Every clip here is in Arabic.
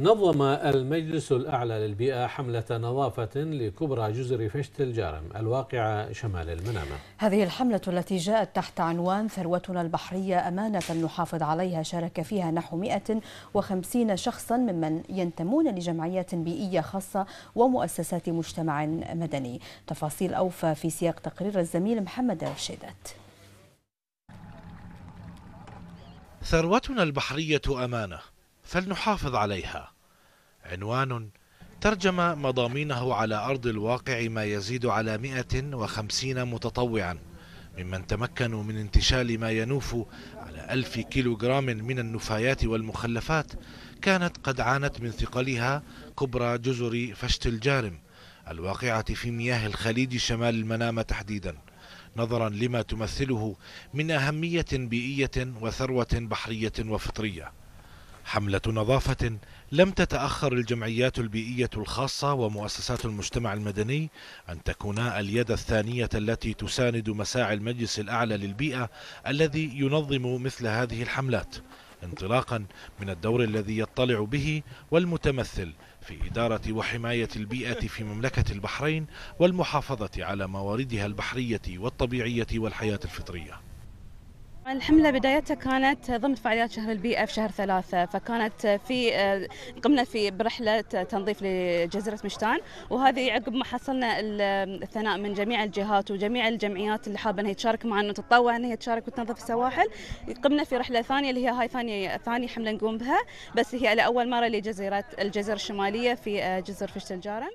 نظم المجلس الأعلى للبيئة حملة نظافة لكبرى جزر فشت الجارم الواقعة شمال المنامة هذه الحملة التي جاءت تحت عنوان ثروتنا البحرية أمانة نحافظ عليها شارك فيها نحو 150 شخصا ممن ينتمون لجمعيات بيئية خاصة ومؤسسات مجتمع مدني تفاصيل أوفى في سياق تقرير الزميل محمد رشيدات ثروتنا البحرية أمانة فلنحافظ عليها عنوان ترجم مضامينه على أرض الواقع ما يزيد على 150 متطوعا ممن تمكنوا من انتشال ما ينوف على ألف كيلوغرام من النفايات والمخلفات كانت قد عانت من ثقلها كبرى جزر فشت الجارم الواقعة في مياه الخليج شمال المنامة تحديدا نظرا لما تمثله من أهمية بيئية وثروة بحرية وفطرية حملة نظافة لم تتأخر الجمعيات البيئية الخاصة ومؤسسات المجتمع المدني أن تكونا اليد الثانية التي تساند مساعي المجلس الأعلى للبيئة الذي ينظم مثل هذه الحملات انطلاقا من الدور الذي يطلع به والمتمثل في إدارة وحماية البيئة في مملكة البحرين والمحافظة على مواردها البحرية والطبيعية والحياة الفطرية الحملة بدايتها كانت ضمن فعاليات شهر البيئة في شهر ثلاثة فكانت في قمنا في برحلة تنظيف لجزيرة مشتان وهذه عقب ما حصلنا الثناء من جميع الجهات وجميع الجمعيات اللي حابة أن هي تشارك معنا وتتطوع أن هي تشارك وتنظف السواحل قمنا في رحلة ثانية اللي هي هاي ثانية ثاني حملة نقوم بها بس هي لأول مرة لجزيرة الجزيرة الشمالية في آه، جزر فشت الجارم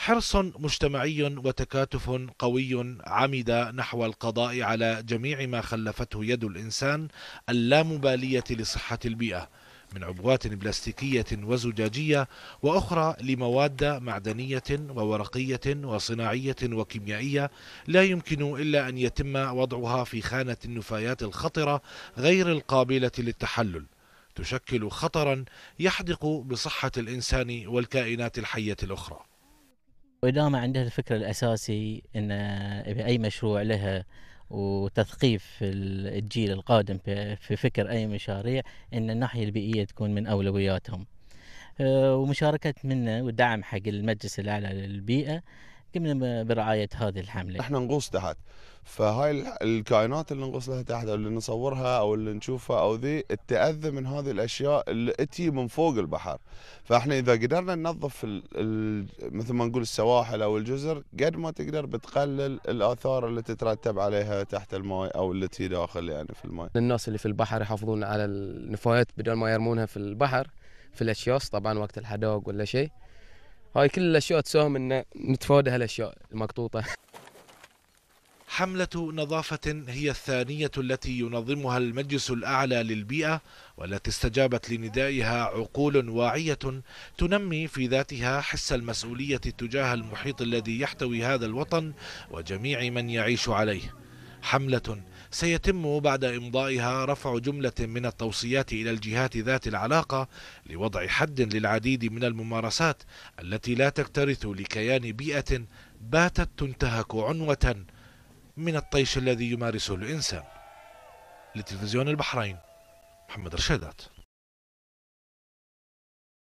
حرص مجتمعي وتكاتف قوي عمد نحو القضاء على جميع ما خلفته يد الإنسان اللامبالية لصحة البيئة من عبوات بلاستيكية وزجاجية وأخرى لمواد معدنية وورقية وصناعية وكيميائية لا يمكن إلا أن يتم وضعها في خانة النفايات الخطرة غير القابلة للتحلل تشكل خطرا يحدق بصحة الإنسان والكائنات الحية الأخرى وإدامة عندها الفكر الأساسي أن بأي مشروع لها وتثقيف الجيل القادم في فكر أي مشاريع أن الناحية البيئية تكون من أولوياتهم آه، ومشاركة منا ودعم حق المجلس الأعلى للبيئة قمنا برعايه هذه الحمله احنا نغوص تحت فهاي الكائنات اللي نغوص لها تحت او اللي نصورها او اللي نشوفها او ذي التأذى من هذه الاشياء اللي اتي من فوق البحر فاحنا اذا قدرنا ننظف مثل ما نقول السواحل او الجزر قد ما تقدر بتقلل الاثار اللي تترتب عليها تحت الماء او اللي تي داخل يعني في الماء الناس اللي في البحر يحافظون على النفايات بدل ما يرمونها في البحر في الاشياء طبعا وقت الحدوق ولا شيء هاي كل الاشياء تساهم ان نتفادى هالاشياء المقطوطه حملة نظافة هي الثانية التي ينظمها المجلس الأعلى للبيئة والتي استجابت لندائها عقول واعية تنمي في ذاتها حس المسؤولية تجاه المحيط الذي يحتوي هذا الوطن وجميع من يعيش عليه حملة سيتم بعد إمضائها رفع جملة من التوصيات إلى الجهات ذات العلاقة لوضع حد للعديد من الممارسات التي لا تكترث لكيان بيئة باتت تنتهك عنوة من الطيش الذي يمارسه الإنسان لتلفزيون البحرين محمد رشادات